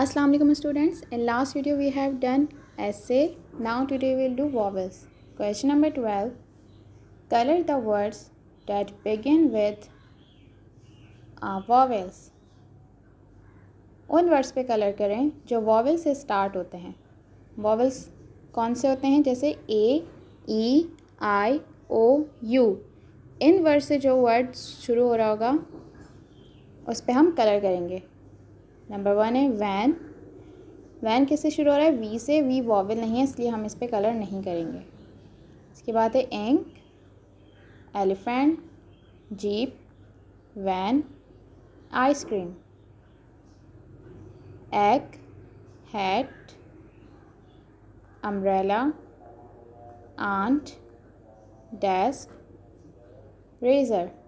अस्सलाम वालेकुम students in last video we have done essay now today will do vowels question number twelve colour the words that begin with vowels उन words पे colour करें जो vowels से start होते हैं वॉवल्स कौन से होते हैं जैसे ए ई आई ओ यू इन वर्ड से जो वर्ड्स शुरू हो रहा होगा उस पर हम कलर करेंगे नंबर वन है वैन वैन किससे शुरू हो रहा है वी से वी वॉवल नहीं है इसलिए हम इस पर कलर नहीं करेंगे इसके बाद है ink elephant jeep van ice cream egg hat umbrella ant desk razor